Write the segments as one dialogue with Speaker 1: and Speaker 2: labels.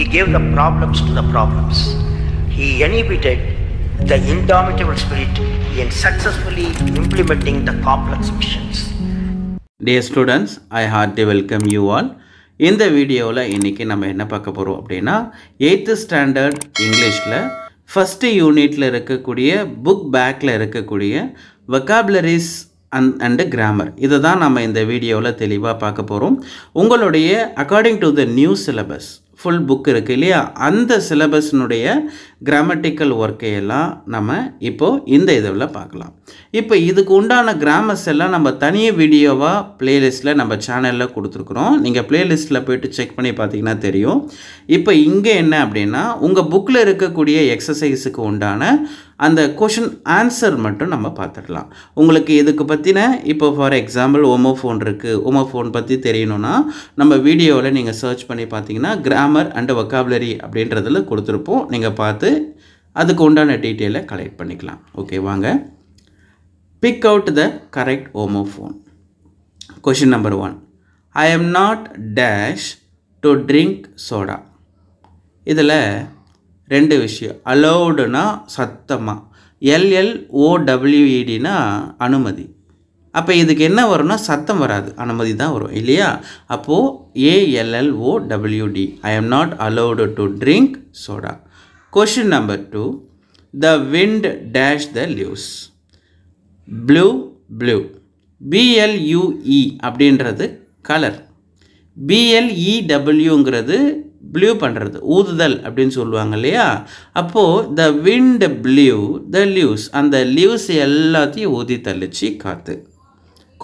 Speaker 1: He gave the problems the problems problems. He inhibited the indomitable spirit in successfully implementing the complex dear students I I heartily welcome you all இந்த வீடியோவில் இன்றைக்கி நம்ம என்ன பார்க்க போகிறோம் அப்படின்னா eighth standard இங்கிலீஷில் ஃபஸ்ட்டு யூனிட்டில் இருக்கக்கூடிய புக் பேக்கில் இருக்கக்கூடிய வெக்காபுலரிஸ் அண்ட் அண்டு கிராமர் இதை தான் நம்ம இந்த வீடியோவில் தெளிவாக பார்க்க போகிறோம் உங்களுடைய according to the new syllabus full book இருக்குது இல்லையா அந்த சிலபஸ்னுடைய கிராமட்டிக்கல் ஒர்க்கையெல்லாம் நம்ம இப்போது இந்த இதில் பார்க்கலாம் இப்போ இதுக்கு உண்டான கிராமர்ஸ் எல்லாம் நம்ம தனிய வீடியோவாக ப்ளேலிஸ்ட்டில் நம்ம சேனலில் கொடுத்துருக்குறோம் நீங்கள் ப்ளேலிஸ்ட்டில் போய்ட்டு செக் பண்ணி பார்த்தீங்கன்னா தெரியும் இப்போ இங்கே என்ன அப்படின்னா உங்கள் புக்கில் இருக்கக்கூடிய எக்ஸசைஸுக்கு உண்டான அந்த கொஷின் ஆன்சர் மட்டும் நம்ம பார்த்துடலாம் உங்களுக்கு இதுக்கு பற்றின இப்போ ஃபார் எக்ஸாம்பிள் ஓமோ ஃபோன் இருக்குது ஓமோ ஃபோன் பற்றி தெரியணும்னா நம்ம வீடியோவில் நீங்கள் சர்ச் பண்ணி பார்த்தீங்கன்னா கிராமர் அண்ட் வொக்காபுலரி அப்படின்றதில் கொடுத்துருப்போம் நீங்கள் பார்த்து அதுக்கு உண்டான டீட்டெயிலை கலெக்ட் பண்ணிக்கலாம் ஓகே வாங்க pick out the correct homophone question number one I am not dash to drink soda இதில் ரெண்டு விஷயம் அலௌடுனா சத்தமாக எல்எல்ஓடபிள்யூஇடினா e அனுமதி அப்போ இதுக்கு என்ன வரும்னா சத்தம் வராது அனுமதி தான் வரும் இல்லையா அப்போது A L L O W D I am not allowed to drink soda Question number two. The wind dash the leaves. Blue, blue. B-L-U-E அப்படின்றது கலர் பிஎல்இடபிள்யூங்கிறது ப்ளூ பண்ணுறது ஊதுதல் அப்படின்னு சொல்லுவாங்க இல்லையா அப்போது the wind blew the leaves அந்த லீவ்ஸ் எல்லாத்தையும் ஊதி தள்ளிச்சு காத்து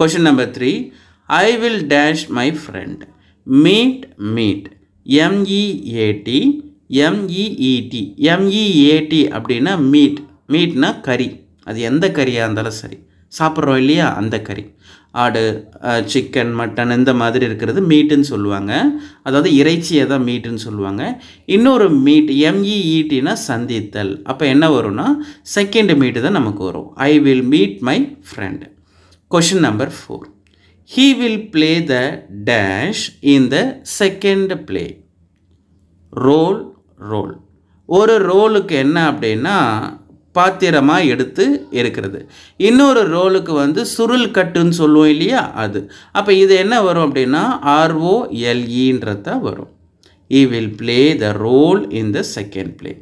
Speaker 1: question number three I will dash my friend meet meat M E A T M E E T M E A T e e e அப்படின்னா மீட் மீட்னா கறி அது எந்த கறியாக இருந்தாலும் சரி சாப்பிட்றோம் இல்லையா அந்த கறி ஆடு சிக்கன் மட்டன் இந்த மாதிரி இருக்கிறது மீட்டுன்னு சொல்லுவாங்க அதாவது இறைச்சியை தான் மீட்டுன்னு சொல்லுவாங்க இன்னொரு மீட் எம்இஇடினா சந்தித்தல் அப்போ என்ன வரும்னா செகண்ட் மீட்டு தான் நமக்கு வரும் I will meet my friend question number four he will play the dash in the second play role role ஒரு ரோலுக்கு என்ன அப்படின்னா பாத்திரமாக எடுத்து இருக்கிறது இன்னொரு ரோலுக்கு வந்து சுருள் கட்டுன்னு சொல்லுவோம் இல்லையா அது அப்போ இது என்ன வரும் அப்படின்னா ஆர்ஓஎல்இன்றத வரும் he will play the role in the second play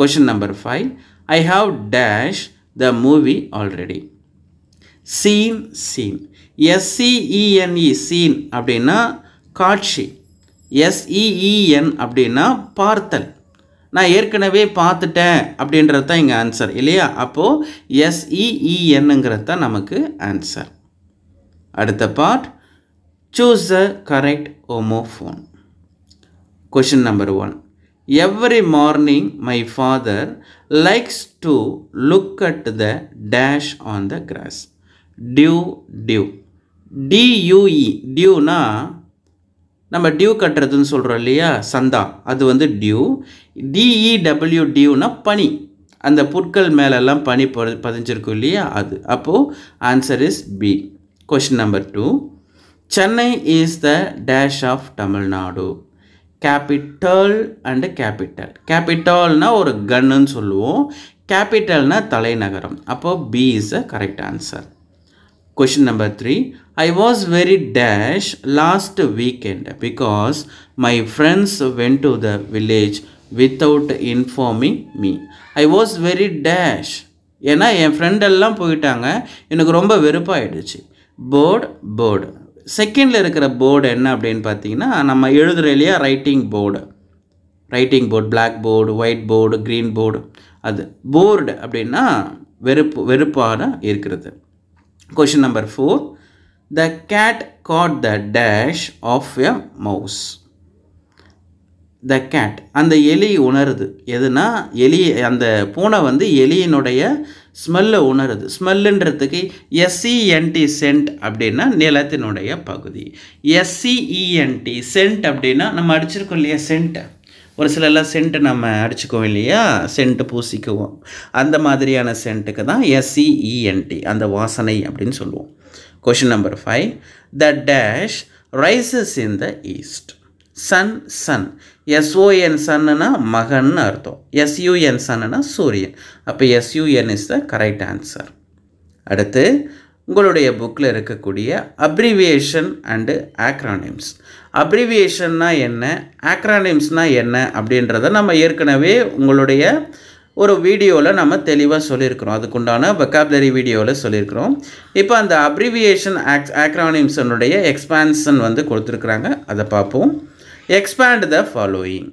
Speaker 1: question number five I have dash the movie already seen scene S E E N E scene அப்படின்னா காட்சி எஸ்இஇஎன் e e அப்படின்னா பார்த்தல் நான் ஏற்கனவே பார்த்துட்டேன் அப்படின்றது தான் இங்கே ஆன்சர் இல்லையா அப்போது எஸ்இஇஎன்னுங்கிறது e e தான் நமக்கு ஆன்சர் அடுத்த part choose a correct phone question number one every morning my father likes to look at the dash on the grass dew due D U E டியூனா நம்ம டியூ கட்டுறதுன்னு சொல்கிறோம் இல்லையா சந்தா அது வந்து டியூ டிஇடபிள்யூ e டியூனா பனி அந்த புற்கள் மேலெல்லாம் பனி பதிஞ்சிருக்கும் இல்லையா அது அப்போது answer is B question number two Chennai is the dash of Tamil Nadu capital and capital கேபிட்டல்னால் ஒரு கன்னுன்னு சொல்லுவோம் கேபிட்டல்னா தலைநகரம் அப்போது B is a correct answer question number three I was very dash last weekend because my friends went to the village without informing me I was very dash ஏன்னா என் ஃப்ரெண்டெல்லாம் போயிட்டாங்க எனக்கு ரொம்ப வெறுப்பாயிடுச்சு போர்டு போர்டு செகண்டில் இருக்கிற போர்டு என்ன அப்படின்னு பார்த்தீங்கன்னா நம்ம எழுதுகிற இல்லையா writing board writing board black board white board green board அது போர்டு அப்படின்னா வெறுப்பு வெறுப்பாக இருக்கிறது question number four the cat caught the dash of a mouse the cat அந்த எலி உணருது எதுனா எலி அந்த பூனை வந்து எலியினுடைய ஸ்மெல்லை உணருது ஸ்மெல்லுன்றதுக்கு எஸ்சிஎன்டி சென்ட் அப்படின்னா நிலத்தினுடைய பகுதி எஸ்சிஇஎன்டி சென்ட் e e அப்படின்னா நம்ம அடிச்சிருக்கோம் இல்லையா சென்ட்டை ஒரு சிலர்லாம் சென்ட்டு நம்ம அடிச்சுக்குவோம் இல்லையா சென்ட்டு பூசிக்குவோம் அந்த மாதிரியான சென்ட்டுக்கு தான் எஸ்சிஇஎன்டி e அந்த வாசனை அப்படின்னு சொல்லுவோம் Question number 5. The dash rises in the east. Sun son S O N சன்னுனா மகன் அர்த்தம் எஸ்யூஎன் சன்னுனா சூரியன் அப்போ S U N is the correct answer அடுத்து உங்களுடைய புக்கில் இருக்கக்கூடிய அப்ரிவியேஷன் அண்டு ஆக்ரானிம்ஸ் அப்ரிவியேஷன்னா என்ன ஆக்ரானிம்ஸ்னால் என்ன அப்படின்றத நம்ம ஏற்கனவே உங்களுடைய ஒரு வீடியோவில் நம்ம தெளிவாக சொல்லியிருக்கிறோம் அதுக்குண்டான வெக்காபுலரி வீடியோவில் சொல்லியிருக்கிறோம் இப்போ அந்த அப்ரிவியேஷன் ஆக் ஆக்ரானிம்ஸனுடைய எக்ஸ்பான்ஷன் வந்து கொடுத்துருக்குறாங்க அதை பார்ப்போம் expand the following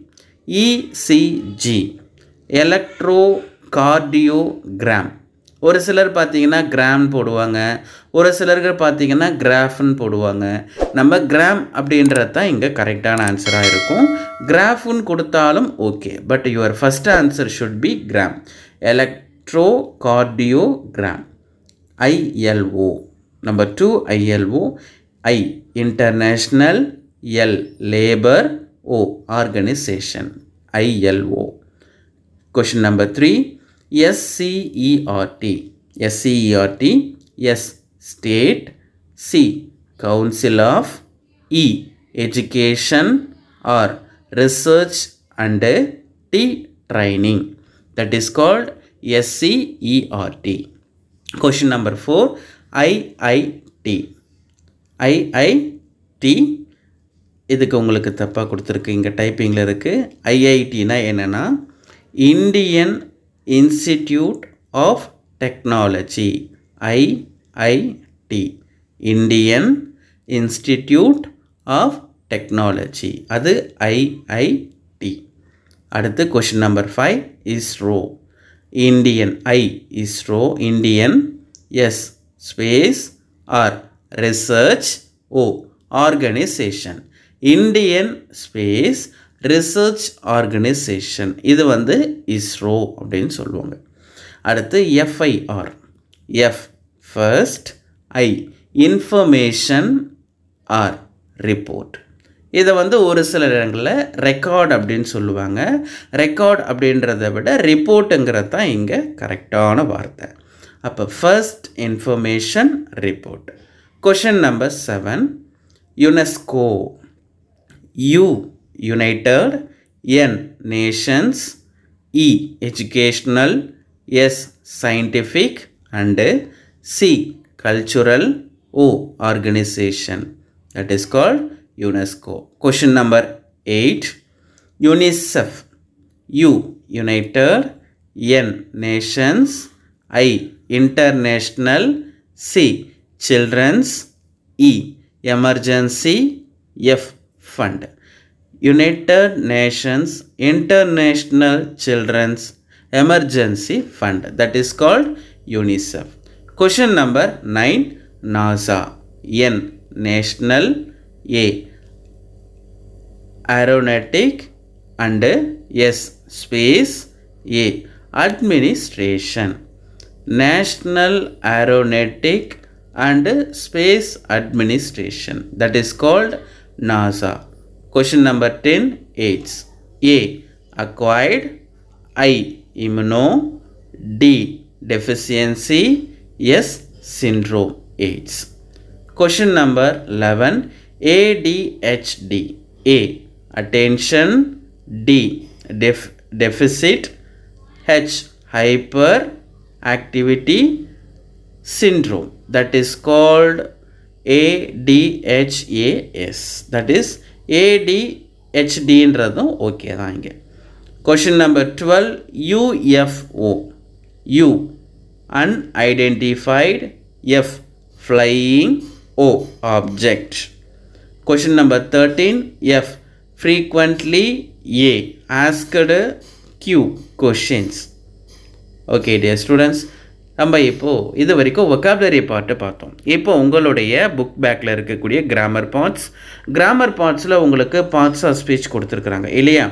Speaker 1: ECG electrocardiogram ஒரு சிலர் பார்த்திங்கன்னா கிராம் போடுவாங்க ஒரு சிலர்கள் பார்த்திங்கன்னா கிராஃப்னு போடுவாங்க நம்ம கிராம் அப்படின்றது தான் இங்கே கரெக்டான ஆன்சராக இருக்கும் கிராஃப்னு கொடுத்தாலும் okay but your first answer should be gram electrocardiogram ILO number two ILO I international L labour O organisation ILO question number three SCERT SCERT S State C Council of E education or research and T training that is called SCERT. Question number 4 IIT IIT இதுக்கு உங்களுக்கு தப்பாக கொடுத்துருக்கு இங்கே டைப்பிங்கில் இருக்குது ஐஐடினா என்னென்னா Indian Institute of Technology IIT Indian Institute of Technology அது IIT அடுத்து question number 5 ISRO Indian I ISRO Indian S space R research O organization Indian space research organisation இது வந்து இஸ்ரோ அப்படின்னு சொல்லுவாங்க அடுத்து FIR F first I information R report இதை வந்து ஒரு சில இடங்களில் ரெக்கார்ட் அப்படின்னு சொல்லுவாங்க ரெக்கார்ட் அப்படின்றத விட ரிப்போர்ட்டுங்கிறது தான் இங்கே கரெக்டான வார்த்தை அப்போ first information report question number seven UNESCO U united N nations E educational S scientific and C cultural O organization that is called UNESCO. Question number 8 UNICEF U United N Nations I International C Children's E Emergency F Fund United Nations International Children's Emergency Fund that is called UNICEF. Question number 9 NASA N National A Aeronautic and S Space A Administration National Aeronautic and Space Administration that is called NASA. Question number 10 AIDS. A. Acquired. I. Immuno. D. Deficiency. S. Syndrome. AIDS. Question number 11. ADHD. A. Attention. D. Def deficit. H. Hyperactivity syndrome that is called a D H A S. That is A D H D in Radham. Okay. Question number 12 U F O. U Unidentified F Flying O Object. Question number 13 F Frequently A Asked Q Questions. Okay, dear students. நம்ம இப்போது இது வரைக்கும் vocabulary பாட்டு பார்த்தோம் இப்போ உங்களுடைய book பேக்கில் இருக்கக்கூடிய கிராமர் பார்ட்ஸ் கிராமர் பார்ட்ஸில் உங்களுக்கு பார்ட்ஸ் ஆஃப் ஸ்பீச் கொடுத்துருக்குறாங்க இல்லையா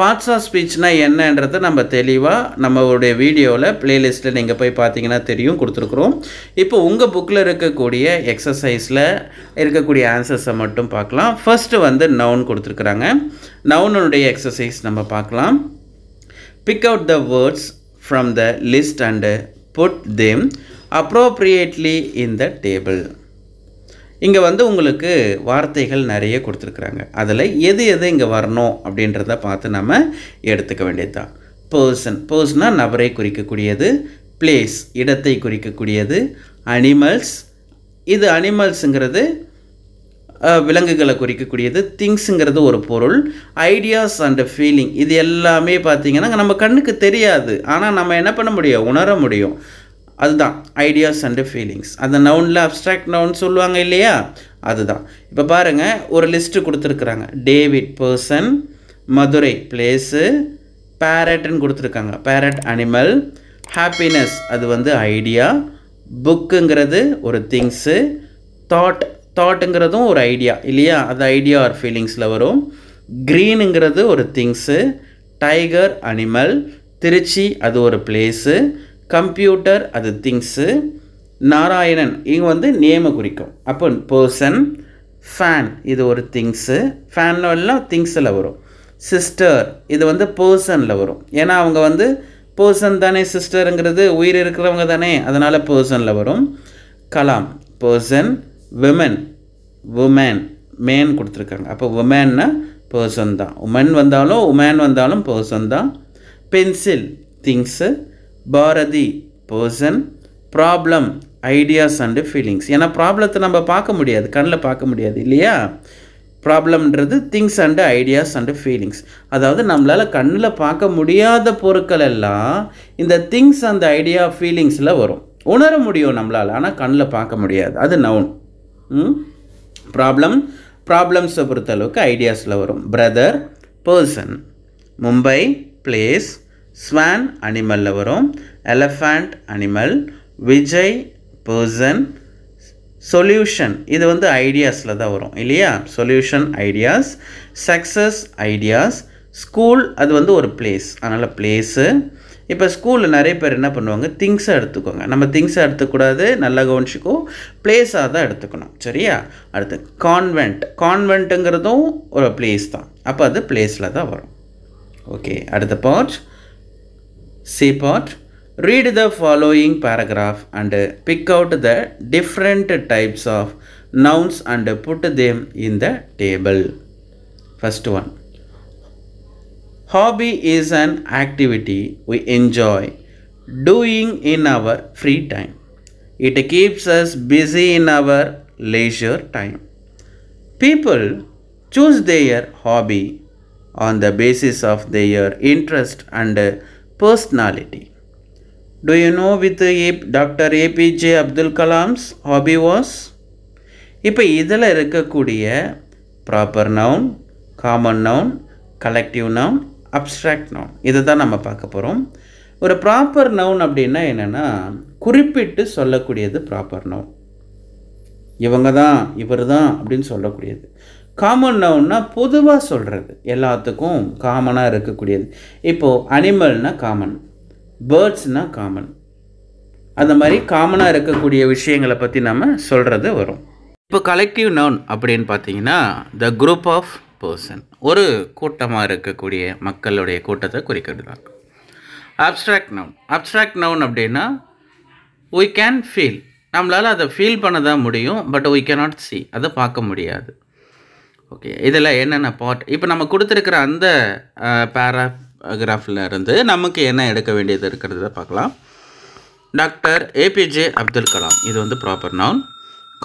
Speaker 1: பார்ட்ஸ் ஆஃப் ஸ்பீச்னால் என்னன்றதை நம்ம தெளிவாக நம்மளுடைய வீடியோவில் ப்ளேலிஸ்ட்டில் நீங்கள் போய் பார்த்தீங்கன்னா தெரியும் கொடுத்துருக்குறோம் இப்போ உங்கள் புக்கில் இருக்கக்கூடிய எக்ஸசைஸில் இருக்கக்கூடிய ஆன்சர்ஸை மட்டும் பார்க்கலாம் ஃபஸ்ட்டு வந்து நவுன் கொடுத்துருக்குறாங்க நவுனுடைய எக்ஸசைஸ் நம்ம பார்க்கலாம் pick out the words from the list and put them appropriately in the table இங்கே வந்து உங்களுக்கு வார்த்தைகள் நிறைய கொடுத்துருக்குறாங்க அதில் எது எது இங்கே வரணும் அப்படின்றத பார்த்து நம்ம எடுத்துக்க வேண்டியதுதான் பேர்சன் பர்சன் பர்சனாக நபரை குறிக்கக்கூடியது பிளேஸ் இடத்தை குறிக்கக்கூடியது அனிமல்ஸ் இது அனிமல்ஸுங்கிறது விலங்குகளை குறிக்கக்கூடியது திங்ஸுங்கிறது ஒரு பொருள் ஐடியாஸ் அண்டு ஃபீலிங் இது எல்லாமே பார்த்திங்கன்னா நம்ம கண்ணுக்கு தெரியாது ஆனால் நம்ம என்ன பண்ண முடியும் உணர முடியும் அதுதான் ஐடியாஸ் அண்டு ஃபீலிங்ஸ் அந்த நவுனில் அப்ட்ராக்ட் நவுன் சொல்லுவாங்க இல்லையா அதுதான் இப்போ பாருங்கள் ஒரு லிஸ்ட்டு கொடுத்துருக்குறாங்க டேவிட் பர்சன் மதுரை பிளேஸு பேரட்னு கொடுத்துருக்காங்க பேரட் அனிமல் ஹாப்பினஸ் அது வந்து ஐடியா புக்குங்கிறது ஒரு திங்ஸு தாட் தாட்டுங்கிறதும் ஒரு ஐடியா இல்லையா அது ஐடியா ஆர் ஃபீலிங்ஸில் வரும் க்ரீனுங்கிறது ஒரு திங்ஸு டைகர் அனிமல் திருச்சி அது ஒரு பிளேஸு கம்ப்யூட்டர் அது திங்ஸு நாராயணன் இங்கே வந்து நேமை குறிக்கும் அப்போ பர்சன் ஃபேன் இது ஒரு திங்ஸு ஃபேன்லாம் திங்ஸில் வரும் சிஸ்டர் இது வந்து பர்சனில் வரும் ஏன்னா அவங்க வந்து பர்சன் தானே சிஸ்டருங்கிறது உயிர் இருக்கிறவங்க தானே அதனால் பர்சனில் வரும் Kalam person women woman man கொடுத்துருக்காங்க அப்போ உமேன்னா பர்சன் தான் உமன் வந்தாலும் உமேன் வந்தாலும் பர்சன் தான் pencil things Bharathi person problem ideas and feelings ஏன்னா ப்ராப்ளத்தை நம்ம பார்க்க முடியாது கண்ணில் பார்க்க முடியாது இல்லையா ப்ராப்ளம்ன்றது things and ideas and feelings அதாவது நம்மளால் கண்ணில் பார்க்க முடியாத பொருட்கள் எல்லாம் இந்த திங்ஸ் அந்த ஐடியா ஃபீலிங்ஸில் வரும் உணர முடியும் நம்மளால் ஆனால் கண்ணில் பார்க்க முடியாது அது நவுன் ப்ராப்ளம் ப்ராப்ளம்ஸை பொறுத்தளவுக்கு ஐடியாஸில் வரும் brother person Mumbai place swan அனிமலில் வரும் elephant animal Vijay person solution இது வந்து ஐடியாஸில் தான் வரும் இல்லையா solution ideas success ideas school அது வந்து ஒரு பிளேஸ் அதனால் பிளேஸு இப்போ ஸ்கூலில் நிறைய பேர் என்ன பண்ணுவாங்க திங்ஸாக எடுத்துக்கோங்க நம்ம திங்ஸை எடுத்துக்கூடாது நல்லா கவனிச்சிக்கோ பிளேஸாக தான் எடுத்துக்கணும் சரியா அடுத்து கான்வெண்ட் கான்வெண்ட்டுங்கிறதும் ஒரு பிளேஸ் தான் அப்போ அது பிளேஸில் தான் வரும் ஓகே அடுத்த part C part read the following paragraph and pick out the different types of nouns and put them in the table first one Hobby is an activity we enjoy doing in our free time. It keeps us busy in our leisure time. People choose their hobby on the basis of their interest and personality. Do you know with Dr. APJ Abdul Kalam's hobby was? இப்போ இதில் இருக்கக்கூடிய proper noun common noun collective noun abstract noun இதை தான் நம்ம பார்க்க போகிறோம் ஒரு proper noun அப்படின்னா என்னென்னா குறிப்பிட்டு சொல்லக்கூடியது ப்ராப்பர் நவுன் இவங்க தான் இவர் தான் அப்படின்னு சொல்லக்கூடியது காமன் நவுன்னா பொதுவாக சொல்கிறது எல்லாத்துக்கும் காமனாக இருக்கக்கூடியது இப்போது அனிமல்னால் காமன் பேர்ட்ஸ்னால் காமன் அந்த மாதிரி காமனாக இருக்கக்கூடிய விஷயங்களை பற்றி நம்ம சொல்கிறது வரும் இப்போ கலெக்டிவ் நவுன் அப்படின்னு பார்த்தீங்கன்னா த குரூப் ஆஃப் பர்சன் ஒரு கூட்டமாக இருக்கக்கூடிய மக்களுடைய கூட்டத்தை குறிக்கிறது தான் அப்ட்ராக்ட் நவுன் அப்ட்ராக்ட் நவுன் அப்படின்னா வி கேன் ஃபீல் நம்மளால் அதை ஃபீல் பண்ண தான் முடியும் பட் வி கேனாட் சி அதை பார்க்க முடியாது ஓகே இதில் என்னென்ன பார்ட் இப்போ நம்ம கொடுத்துருக்கிற அந்த பேராகிராஃபில் இருந்து நமக்கு என்ன எடுக்க வேண்டியது இருக்கிறத பார்க்கலாம் டாக்டர் ஏபிஜே அப்துல் கலாம் இது வந்து ப்ராப்பர் நவுன்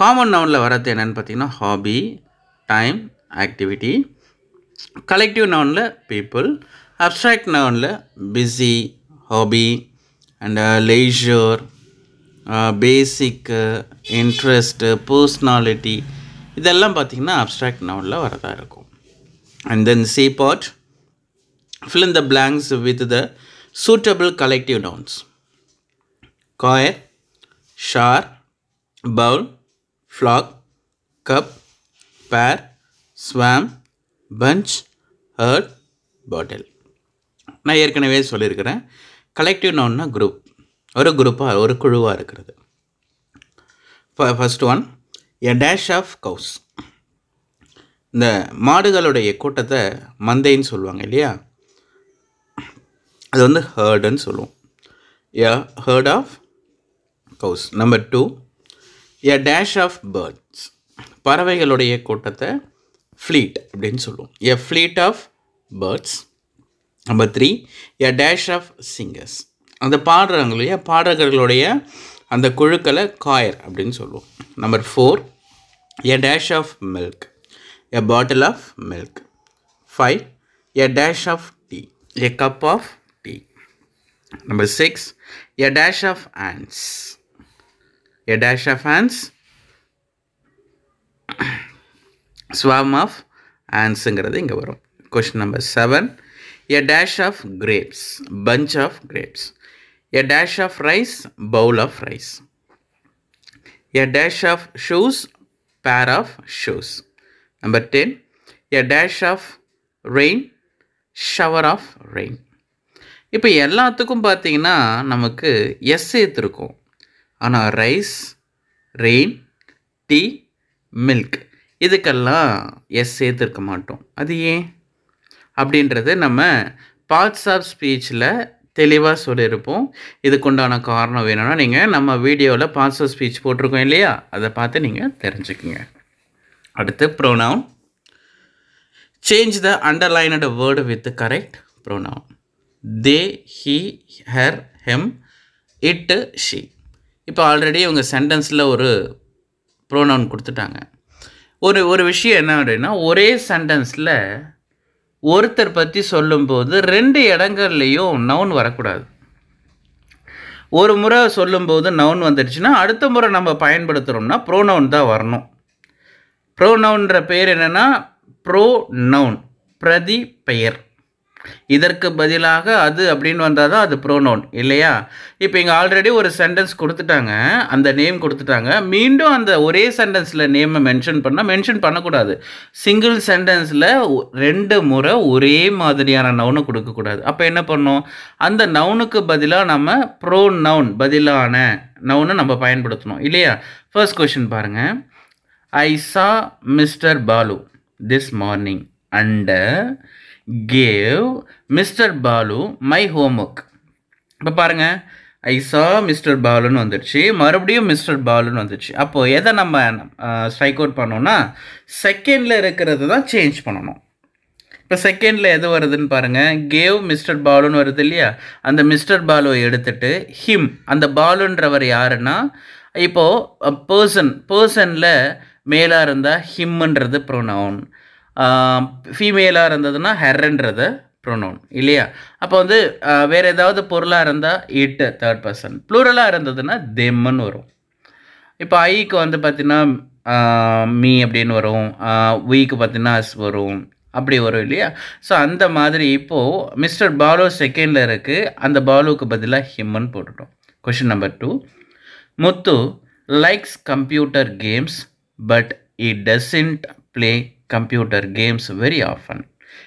Speaker 1: காமன் நவுனில் வரது என்னென்னு பார்த்தீங்கன்னா hobby time activity collective noun la people abstract noun la busy hobby and uh, leisure uh, basic uh, interest personality இதெல்லாம் பார்த்திங்கன்னா அப்ட்ராக்ட் நவுனில் வரதாக இருக்கும் and then C part fill in the blanks with the suitable collective nouns choir shoal bowl flock cup pair swarm punch hurt பாட்டில் நான் ஏற்கனவே சொல்லியிருக்கிறேன் collective நோன்னா group ஒரு குரூப்பாக ஒரு குழுவாக இருக்கிறது first one a dash of cows இந்த மாடுகளுடைய கூட்டத்தை மந்தைன்னு சொல்லுவாங்க இல்லையா அது வந்து ஹர்டுன்னு சொல்லுவோம் a herd of cows number two a dash of birds பறவைகளுடைய கூட்டத்தை ஃப்ளீட் அப்படின்னு சொல்லுவோம் a fleet of birds number three a dash of singers அந்த பாடுறாங்க இல்லையா பாடகர்களுடைய அந்த குழுக்களை காயர் அப்படின்னு சொல்லுவோம் number four a dash of milk a bottle of milk five a dash of tea a cup of tea number six a dash of ants a dash of ants swarm of ஆன்ஸுங்கிறது இங்கே வரும் question number seven a dash of grapes bunch of grapes a dash of rice bowl of rice a dash of shoes pair of shoes number ten a dash of rain shower of rain இப்போ எல்லாத்துக்கும் பார்த்தீங்கன்னா நமக்கு S சேர்த்துருக்கோம் ஆனால் rice rain tea milk இதுக்கெல்லாம் S சேர்த்துருக்க மாட்டோம் அது ஏன் அப்படின்றது நம்ம பார்ட்ஸ் ஆஃப் ஸ்பீச்சில் தெளிவாக சொல்லியிருப்போம் இதுக்குண்டான காரணம் வேணும்னா நீங்கள் நம்ம வீடியோவில் பார்ட்ஸ் ஆஃப் ஸ்பீச் போட்டிருக்கோம் இல்லையா அதை பார்த்து நீங்கள் தெரிஞ்சுக்குங்க அடுத்து pronoun change the underlined word with correct pronoun they he her him it she இப்போ ஆல்ரெடி உங்கள் சென்டென்ஸில் ஒரு ப்ரோனவுன் கொடுத்துட்டாங்க ஒரு ஒரு விஷயம் என்ன அப்படின்னா ஒரே சென்டென்ஸில் ஒருத்தர் பற்றி சொல்லும்போது ரெண்டு இடங்கள்லேயும் நவுன் வரக்கூடாது ஒரு முறை சொல்லும்போது நவுன் வந்துடுச்சுன்னா அடுத்த முறை நம்ம பயன்படுத்துகிறோம்னா ப்ரோனவுன் தான் வரணும் ப்ரோ நவுன்ற பெயர் என்னென்னா ப்ரோ நவுன் பிரதி பெயர் இதற்கு பதிலாக அது அப்படின்னு வந்தால் தான் அது ப்ரோனோன் இல்லையா இப்போ இங்கே ஆல்ரெடி ஒரு சென்டென்ஸ் கொடுத்துட்டாங்க அந்த நேம் கொடுத்துட்டாங்க மீண்டும் அந்த ஒரே சென்டென்ஸில் நேமை மென்ஷன் பண்ணால் மென்ஷன் பண்ணக்கூடாது சிங்கிள் சென்டென்ஸில் ரெண்டு முறை ஒரே மாதிரியான நவுனை கொடுக்கக்கூடாது அப்போ என்ன பண்ணோம் அந்த நவுனுக்கு பதிலாக நம்ம ப்ரோ நவுன் பதிலான நவுனை நம்ம பயன்படுத்தணும் இல்லையா ஃபர்ஸ்ட் கொஷின் பாருங்கள் I saw mister Balu this morning and gave mister Balu my homework இப்போ பாருங்கள் ஐ சா மிஸ்டர் பாலுன்னு வந்துடுச்சு மறுபடியும் மிஸ்டர் பாலுன்னு வந்துடுச்சு அப்போது எதை நம்ம ஸ்ட்ரைக் அவுட் பண்ணோம்னா செகண்டில் இருக்கிறது தான் சேஞ்ச் பண்ணணும் இப்போ செகண்டில் எது வருதுன்னு பாருங்கள் கேவ் மிஸ்டர் பாலுன்னு வருது இல்லையா அந்த மிஸ்டர் பாலுவை எடுத்துட்டு ஹிம் அந்த பாலுன்றவர் யாருன்னா இப்போது பர்சன் பர்சனில் மேலாக இருந்தால் ஹிம்ன்றது ப்ரொனவுன் ஃபீமேலாக இருந்ததுன்னா ஹெர்ன்றது ப்ரொனவுன் இல்லையா அப்போ வந்து வேறு ஏதாவது பொருளாக இருந்தால் இட்டு தேர்ட் பர்சன் ப்ளூரலாக இருந்ததுன்னா தெம்முன்னு வரும் இப்போ ஐக்கு வந்து பார்த்திங்கன்னா மீ அப்படின்னு வரும் வீக்கு பார்த்திங்கன்னா அஸ் வரும் அப்படி வரும் இல்லையா ஸோ அந்த மாதிரி இப்போது மிஸ்டர் பாலு செகண்டில் இருக்குது அந்த பாலுவுக்கு பதிலாக ஹிம்மன் போட்டுட்டோம் question number two Muthu likes computer games but he doesn't play computer games very often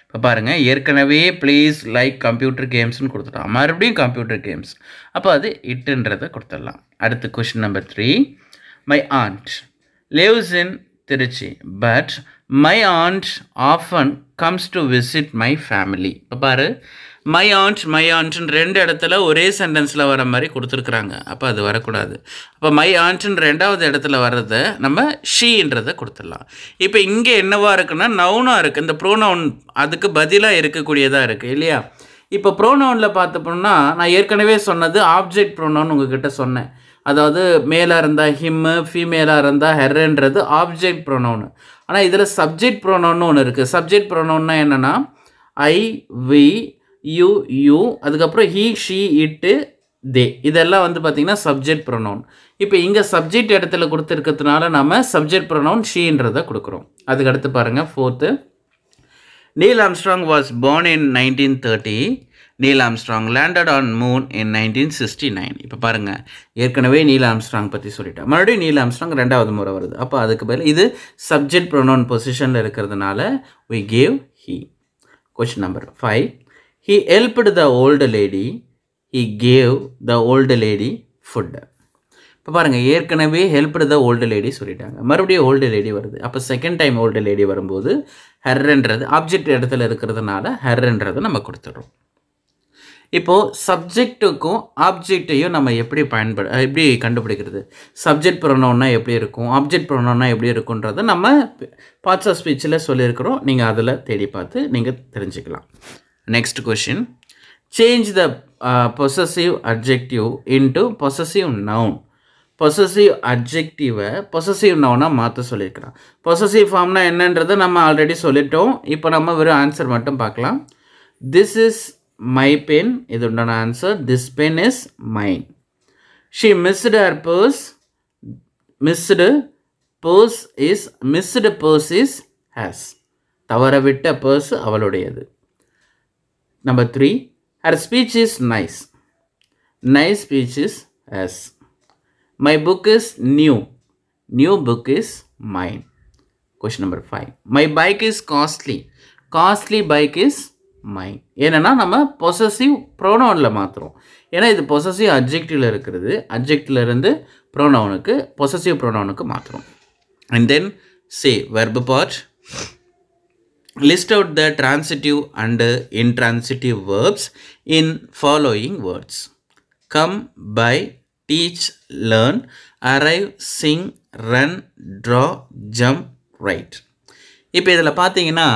Speaker 1: இப்போ பாருங்கள் ஏற்கனவே ப்ளீஸ் லைக் கம்ப்யூட்டர் கேம்ஸ்னு கொடுத்துட்டோம் மறுபடியும் கம்ப்யூட்டர் கேம்ஸ் அப்போ அது இட்டுன்றதை கொடுத்துடலாம் அடுத்து question number three my aunt lives in Trichy but my aunt often comes to visit my family இப்போ பாரு மை ஆண்ட் மை ஆண்ட்னு ரெண்டு இடத்துல ஒரே சென்டென்ஸில் வர மாதிரி கொடுத்துருக்குறாங்க அப்போ அது வரக்கூடாது அப்போ மை ஆண்ட்னு ரெண்டாவது இடத்துல வர்றத நம்ம ஷீன்றதை கொடுத்துடலாம் இப்போ இங்கே என்னவாக இருக்குன்னா நவுனாக இருக்குது இந்த ப்ரோனவுன் அதுக்கு பதிலாக இருக்கக்கூடியதாக இருக்குது இல்லையா இப்போ ப்ரோனவுனில் பார்த்தப்போனா நான் ஏற்கனவே சொன்னது ஆப்ஜெக்ட் ப்ரோனவுன் உங்ககிட்ட சொன்னேன் அதாவது மேலாக இருந்தால் ஹிம்மு ஃபீமேலாக இருந்தால் ஹெர்ன்றது ஆப்ஜெக்ட் ப்ரோனவுனு ஆனால் இதில் சப்ஜெக்ட் ப்ரோனவுன்னு ஒன்று இருக்குது சப்ஜெக்ட் ப்ரோனவுன்னா என்னென்னா ஐ வி யூ யூ அதுக்கப்புறம் ஹீ ஷீ இட்டு தே இதெல்லாம் வந்து பார்த்திங்கன்னா சப்ஜெக்ட் ப்ரொனவுன் இப்போ இங்கே சப்ஜெக்ட் இடத்துல கொடுத்துருக்கிறதுனால நம்ம சப்ஜெக்ட் ப்ரொனவுன் ஷீன்றதை கொடுக்குறோம் அதுக்கடுத்து பாருங்கள் fourth Neil Armstrong was born in nineteen thirty Neil Armstrong landed on moon in nineteen sixty nine இப்போ பாருங்கள் ஏற்கனவே நீல் ஆம்ஸ்ட்ராங் பற்றி சொல்லிட்டேன் மறுபடியும் நீல் ஆம்ஸ்ட்ராங் ரெண்டாவது முறை வருது அப்போ அதுக்கு பதில் இது சப்ஜெக்ட் ப்ரொனவுன் பொசிஷனில் இருக்கிறதுனால we gave he question number five He helped the old lady. He gave the old lady food. இப்போ பாருங்கள் ஏற்கனவே ஹெல்ப்டு த ஓல்டு லேடி சொல்லிட்டாங்க மறுபடியும் ஓல்டு லேடி வருது அப்போ செகண்ட் டைம் ஓல்டு லேடி வரும்போது ஹர்ன்றது ஆப்ஜெக்ட் இடத்துல இருக்கிறதுனால ஹர்ன்றதை நம்ம கொடுத்துட்றோம் இப்போது சப்ஜெக்ட்டுக்கும் ஆப்ஜெக்டையும் நம்ம எப்படி பயன்படு எப்படி கண்டுபிடிக்கிறது சப்ஜெக்ட் ப்ரொனோன்னா எப்படி இருக்கும் ஆப்ஜெக்ட் ப்ரொனோன்னா எப்படி இருக்குன்றதை நம்ம பார்ட்ஸ் ஆஃப் ஸ்பீச்சில் சொல்லியிருக்கிறோம் நீங்கள் அதில் தேடி பார்த்து நீங்கள் தெரிஞ்சுக்கலாம் Next question change the uh, possessive adjective into possessive noun. Possessive அப்ஜெக்டிவை பொசசிவ் நவுனாக மாற்ற சொல்லியிருக்கிறான் பொசசிவ் ஃபார்ம்னா என்னன்றதை நம்ம ஆல்ரெடி சொல்லிட்டோம் இப்போ நம்ம வெறும் ஆன்சர் மட்டும் பார்க்கலாம் திஸ் இஸ் மை பென் இது உண்டான answer this pen is mine she missed her purse missed purse is missed purse is hers தவற விட்ட பர்ஸ் அவளுடையது Number three, her speech is nice. Nice speech is hers. My book is new. New book is mine. Question number five my bike is costly costly bike is mine ஏன்னா நம்ம possessive ப்ரோனவுனில் மாற்றுறோம் ஏன்னா இது possessive அப்ஜெக்டிவில் இருக்கிறது அப்ஜெக்டிலேருந்து ப்ரோனவுனுக்கு possessive ப்ரோனவுனுக்கு மாற்றுறோம் and then say verb part list out the transitive and intransitive verbs in following words. Come, by teach, learn, arrive, sing, run, draw, jump, write. இப்போ இதில் பார்த்தீங்கன்னா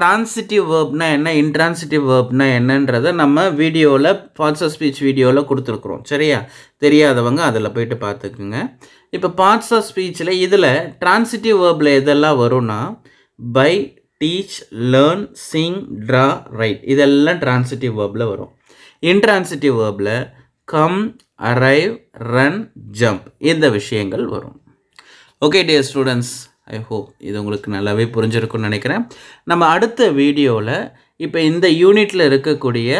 Speaker 1: ட்ரான்சிட்டிவ் வேர்ப்னா என்ன இன்ட்ரான்சிட்டிவ் வேர்ப்னா என்னன்றதை நம்ம வீடியோவில் false ஆஃப் ஸ்பீச் வீடியோவில் கொடுத்துருக்குறோம் சரியா தெரியாதவங்க அதில் போயிட்டு பார்த்துக்குங்க இப்போ பார்ட்ஸ் ஆஃப் ஸ்பீச்சில் இதில் ட்ரான்சிட்டிவ் வேர்பில் எதெல்லாம் வரும்னா buy teach learn sing draw write இதெல்லாம் ட்ரான்சிட்டிவ் வேர்பில் வரும் இன்ட்ரான்சிட்டிவ் வேர்பில் கம் அரைவ் ரன் ஜம்ப் இந்த விஷயங்கள் வரும் okay dear students I hope இது உங்களுக்கு நல்லாவே புரிஞ்சிருக்கும்னு நினைக்கிறேன் நம்ம அடுத்த வீடியோவில் இப்போ இந்த யூனிட்டில் இருக்கக்கூடிய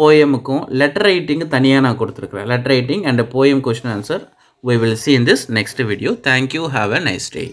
Speaker 1: போயமுக்கும் லெட்டர் ரைட்டிங்கு தனியாக நான் கொடுத்துருக்குறேன் letter writing and poem question answer we will see in this next video thank you have a nice day